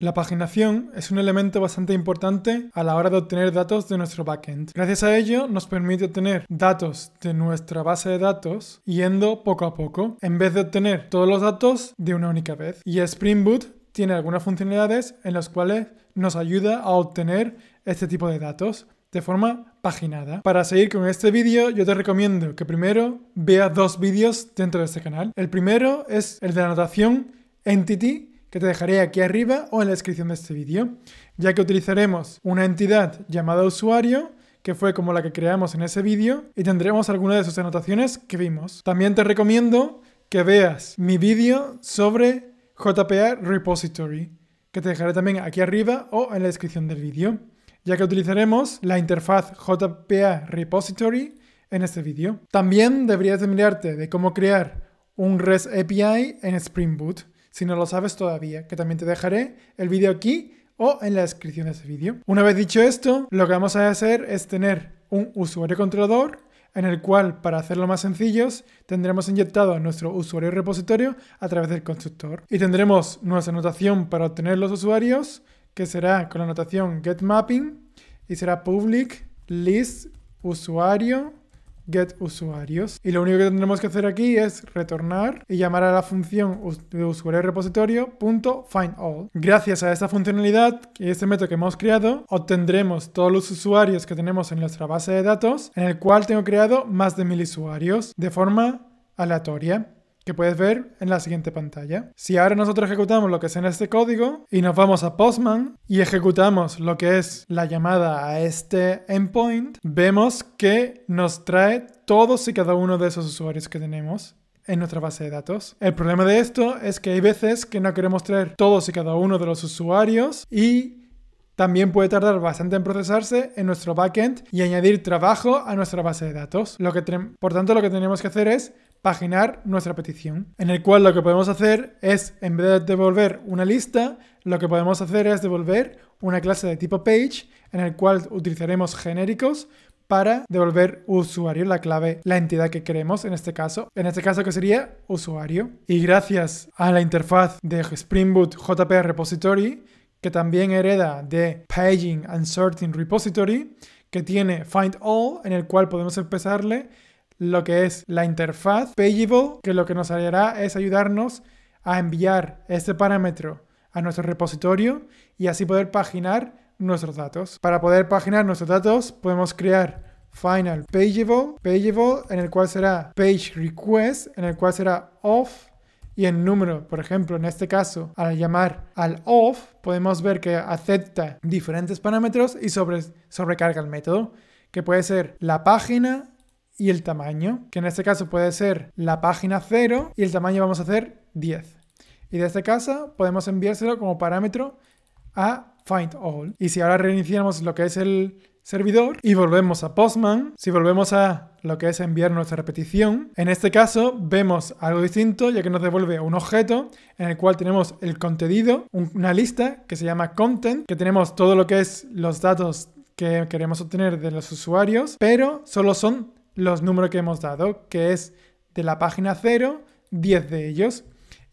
La paginación es un elemento bastante importante a la hora de obtener datos de nuestro backend. Gracias a ello nos permite obtener datos de nuestra base de datos yendo poco a poco, en vez de obtener todos los datos de una única vez. Y Spring Boot tiene algunas funcionalidades en las cuales nos ayuda a obtener este tipo de datos de forma paginada. Para seguir con este vídeo, yo te recomiendo que primero veas dos vídeos dentro de este canal. El primero es el de la anotación entity que te dejaré aquí arriba o en la descripción de este vídeo, ya que utilizaremos una entidad llamada usuario que fue como la que creamos en ese vídeo y tendremos algunas de sus anotaciones que vimos. También te recomiendo que veas mi vídeo sobre JPA Repository, que te dejaré también aquí arriba o en la descripción del vídeo, ya que utilizaremos la interfaz JPA Repository en este vídeo. También deberías de mirarte de cómo crear un REST API en Spring Boot, si no lo sabes todavía, que también te dejaré el vídeo aquí o en la descripción de este vídeo. Una vez dicho esto, lo que vamos a hacer es tener un usuario controlador en el cual, para hacerlo más sencillo, tendremos inyectado a nuestro usuario repositorio a través del constructor. Y tendremos nuestra anotación para obtener los usuarios, que será con la anotación getMapping, y será public list usuario get usuarios. Y lo único que tendremos que hacer aquí es retornar y llamar a la función de usuario repositorio Gracias a esta funcionalidad y este método que hemos creado, obtendremos todos los usuarios que tenemos en nuestra base de datos, en el cual tengo creado más de mil usuarios de forma aleatoria que puedes ver en la siguiente pantalla. Si ahora nosotros ejecutamos lo que es en este código y nos vamos a Postman y ejecutamos lo que es la llamada a este endpoint, vemos que nos trae todos y cada uno de esos usuarios que tenemos en nuestra base de datos. El problema de esto es que hay veces que no queremos traer todos y cada uno de los usuarios y también puede tardar bastante en procesarse en nuestro backend y añadir trabajo a nuestra base de datos. por tanto, lo que tenemos que hacer es paginar nuestra petición, en el cual lo que podemos hacer es, en vez de devolver una lista, lo que podemos hacer es devolver una clase de tipo page, en el cual utilizaremos genéricos para devolver usuario, la clave, la entidad que queremos en este caso, en este caso que sería usuario. Y gracias a la interfaz de Spring Boot JPR Repository que también hereda de Paging and Sorting Repository, que tiene Find All, en el cual podemos empezarle lo que es la interfaz Pageable, que lo que nos hará es ayudarnos a enviar este parámetro a nuestro repositorio y así poder paginar nuestros datos. Para poder paginar nuestros datos podemos crear final pageable, pageable en el cual será page request, en el cual será off y en número. Por ejemplo, en este caso, al llamar al off, podemos ver que acepta diferentes parámetros y sobrecarga el método, que puede ser la página y el tamaño, que en este caso puede ser la página 0 y el tamaño vamos a hacer 10. Y de este caso podemos enviárselo como parámetro a find all. Y si ahora reiniciamos lo que es el, servidor y volvemos a Postman. Si volvemos a lo que es enviar nuestra repetición, en este caso vemos algo distinto ya que nos devuelve un objeto en el cual tenemos el contenido, una lista que se llama content, que tenemos todo lo que es los datos que queremos obtener de los usuarios, pero solo son los números que hemos dado, que es de la página 0, 10 de ellos.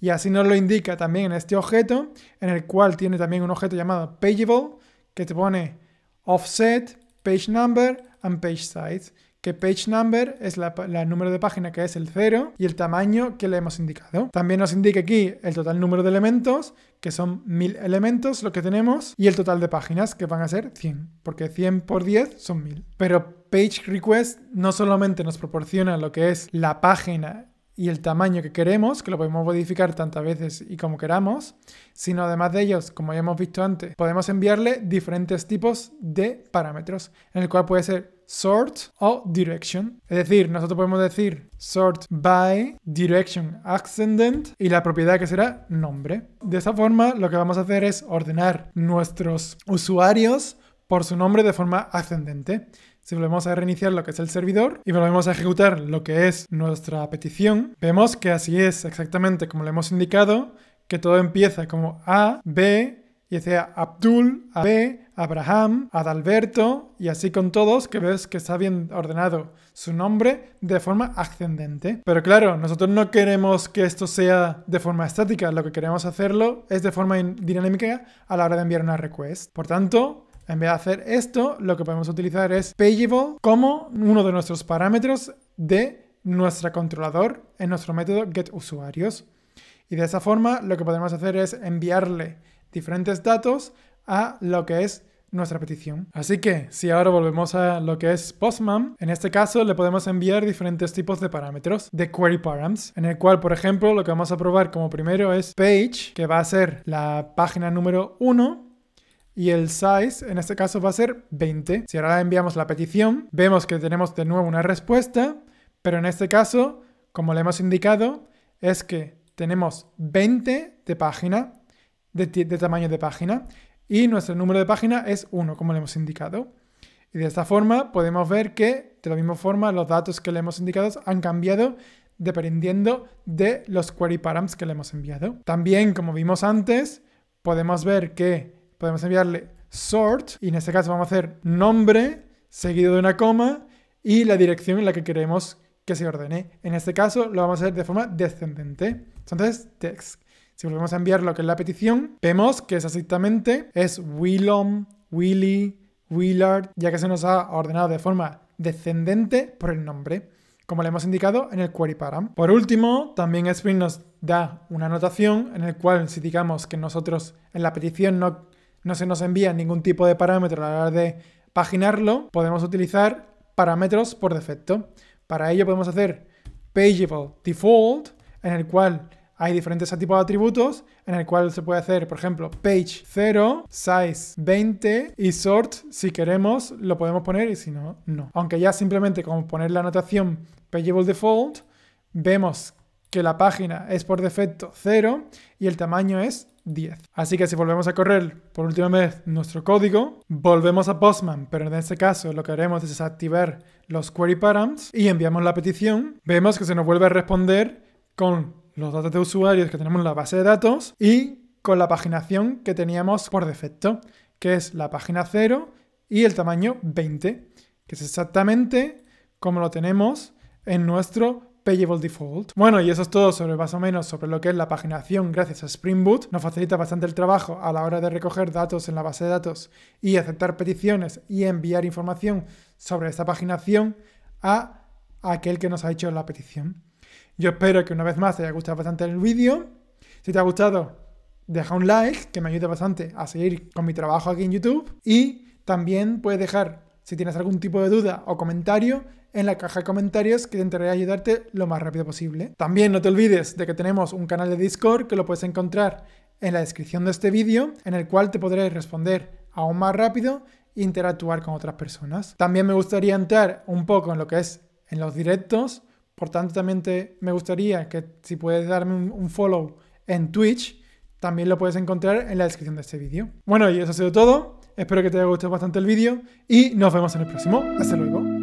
Y así nos lo indica también en este objeto, en el cual tiene también un objeto llamado pageable, que te pone offset, page number and page size, que page number es la, número de página que es el 0 y el tamaño que le hemos indicado. También nos indica aquí el total número de elementos, que son 1000 elementos lo que tenemos, y el total de páginas, que van a ser 100, porque 100 por 10 son 1000. Pero page request no solamente nos proporciona lo que es la página y el tamaño que queremos, que lo podemos modificar tantas veces y como queramos, sino además de ellos, como ya hemos visto antes, podemos enviarle diferentes tipos de parámetros, en el cual puede ser sort o direction. Es decir, nosotros podemos decir sort by direction ascendant y la propiedad que será nombre. De esa forma, lo que vamos a hacer es ordenar nuestros usuarios por su nombre de forma ascendente. Si volvemos a reiniciar lo que es el servidor y volvemos a ejecutar lo que es nuestra petición, vemos que así es exactamente como le hemos indicado, que todo empieza como A, B, y sea Abdul, AB, Abraham, Adalberto, y así con todos, que ves que está bien ordenado su nombre de forma ascendente. Pero claro, nosotros no queremos que esto sea de forma estática, lo que queremos hacerlo es de forma dinámica a la hora de enviar una request. Por tanto, en vez de hacer esto, lo que podemos utilizar es Pageable como uno de nuestros parámetros de nuestro controlador en nuestro método getUsuarios. Y de esa forma lo que podemos hacer es enviarle diferentes datos a lo que es nuestra petición. Así que si ahora volvemos a lo que es Postman, en este caso le podemos enviar diferentes tipos de parámetros de query params, en el cual, por ejemplo, lo que vamos a probar como primero es page, que va a ser la página número 1 y el size en este caso va a ser 20. Si ahora enviamos la petición, vemos que tenemos de nuevo una respuesta, pero en este caso, como le hemos indicado, es que tenemos 20 de página, de, tamaño de página, y nuestro número de página es 1, como le hemos indicado. Y de esta forma podemos ver que, de la misma forma, los datos que le hemos indicado han cambiado dependiendo de los query params que le hemos enviado. También, como vimos antes, podemos ver que podemos enviarle sort y en este caso vamos a hacer nombre seguido de una coma y la dirección en la que queremos que se ordene. En este caso lo vamos a hacer de forma descendente. Entonces, text. Si volvemos a enviar lo que es la petición, vemos que exactamente es Willom, Willy, Willard, ya que se nos ha ordenado de forma descendente por el nombre, como le hemos indicado en el query param. Por último, también Spring nos da una anotación en el cual si digamos que nosotros en la petición no no se nos envía ningún tipo de parámetro a la hora de paginarlo, podemos utilizar parámetros por defecto. Para ello podemos hacer pageable default, en el cual hay diferentes tipos de atributos, en el cual se puede hacer, por ejemplo, page 0, size 20 y sort, si queremos, lo podemos poner y si no, no. Aunque ya simplemente como poner la anotación pageable default, vemos que la página es por defecto 0 y el tamaño es 10. Así que si volvemos a correr por última vez nuestro código, volvemos a Postman, pero en este caso lo que haremos es desactivar los query params y enviamos la petición, vemos que se nos vuelve a responder con los datos de usuarios que tenemos en la base de datos y con la paginación que teníamos por defecto, que es la página 0 y el tamaño 20, que es exactamente como lo tenemos en nuestro Payable Default. Bueno, y eso es todo sobre más o menos sobre lo que es la paginación gracias a Spring Boot. Nos facilita bastante el trabajo a la hora de recoger datos en la base de datos y aceptar peticiones y enviar información sobre esta paginación a aquel que nos ha hecho la petición. Yo espero que una vez más te haya gustado bastante el vídeo. Si te ha gustado, deja un like, que me ayude bastante a seguir con mi trabajo aquí en YouTube. Y también puedes dejar si tienes algún tipo de duda o comentario, en la caja de comentarios que intentaré ayudarte lo más rápido posible. También no te olvides de que tenemos un canal de Discord que lo puedes encontrar en la descripción de este vídeo, en el cual te podré responder aún más rápido e interactuar con otras personas. También me gustaría entrar un poco en lo que es en los directos, por tanto también me gustaría que si puedes darme un, un follow en Twitch, también lo puedes encontrar en la descripción de este vídeo. Bueno, y eso ha sido todo. Espero que te haya gustado bastante el vídeo y nos vemos en el próximo. Hasta luego.